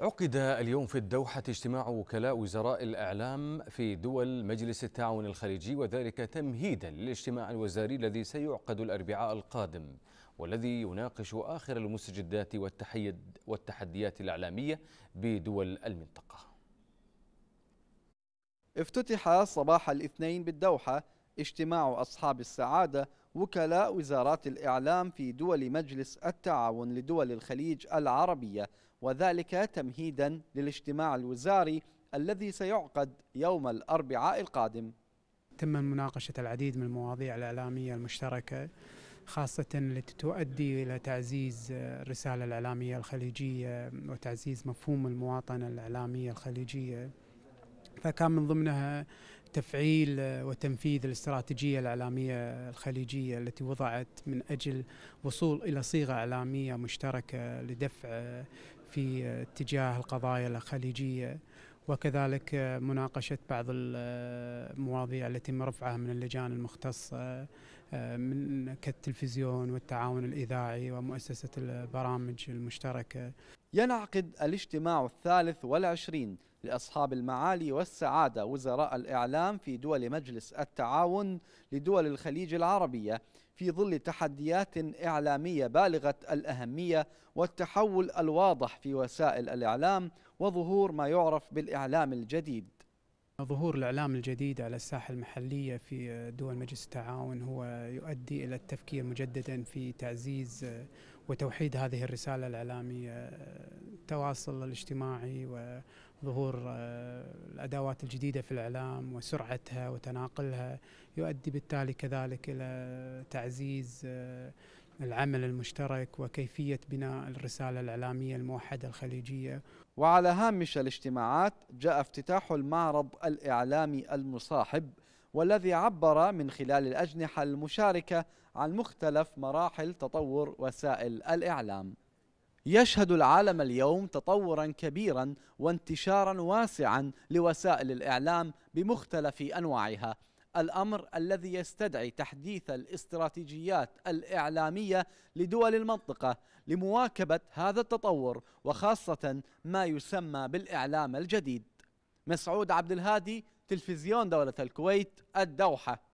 عقد اليوم في الدوحة اجتماع وكلاء وزراء الإعلام في دول مجلس التعاون الخليجي وذلك تمهيدا للاجتماع الوزاري الذي سيعقد الأربعاء القادم والذي يناقش آخر المستجدات والتحديات الإعلامية بدول المنطقة افتتح صباح الاثنين بالدوحة اجتماع أصحاب السعادة وكلاء وزارات الإعلام في دول مجلس التعاون لدول الخليج العربية وذلك تمهيدا للاجتماع الوزاري الذي سيعقد يوم الأربعاء القادم تم مناقشة العديد من المواضيع الإعلامية المشتركة خاصة التي تؤدي إلى تعزيز الرسالة الإعلامية الخليجية وتعزيز مفهوم المواطنة الإعلامية الخليجية فكان من ضمنها تفعيل وتنفيذ الاستراتيجيه الاعلاميه الخليجيه التي وضعت من اجل وصول الى صيغه اعلاميه مشتركه لدفع في اتجاه القضايا الخليجيه وكذلك مناقشه بعض المواضيع التي مرفعها من اللجان المختصه آه، من كالتلفزيون والتعاون الاذاعي ومؤسسه البرامج المشتركه ينعقد الاجتماع الثالث والعشرين لأصحاب المعالي والسعادة وزراء الإعلام في دول مجلس التعاون لدول الخليج العربية في ظل تحديات إعلامية بالغة الأهمية والتحول الواضح في وسائل الإعلام وظهور ما يعرف بالإعلام الجديد ظهور الإعلام الجديد على الساحة المحلية في دول مجلس التعاون هو يؤدي إلى التفكير مجددا في تعزيز وتوحيد هذه الرسالة الإعلامية التواصل الاجتماعي وظهور آه، الأدوات الجديدة في الإعلام وسرعتها وتناقلها يؤدي بالتالي كذلك إلى تعزيز آه، العمل المشترك وكيفية بناء الرسالة الإعلامية الموحدة الخليجية وعلى هامش الاجتماعات جاء افتتاح المعرض الإعلامي المصاحب والذي عبر من خلال الأجنحة المشاركة عن مختلف مراحل تطور وسائل الإعلام يشهد العالم اليوم تطورا كبيرا وانتشارا واسعا لوسائل الإعلام بمختلف أنواعها الأمر الذي يستدعي تحديث الاستراتيجيات الإعلامية لدول المنطقة لمواكبة هذا التطور وخاصة ما يسمى بالإعلام الجديد مسعود عبد الهادي تلفزيون دولة الكويت الدوحة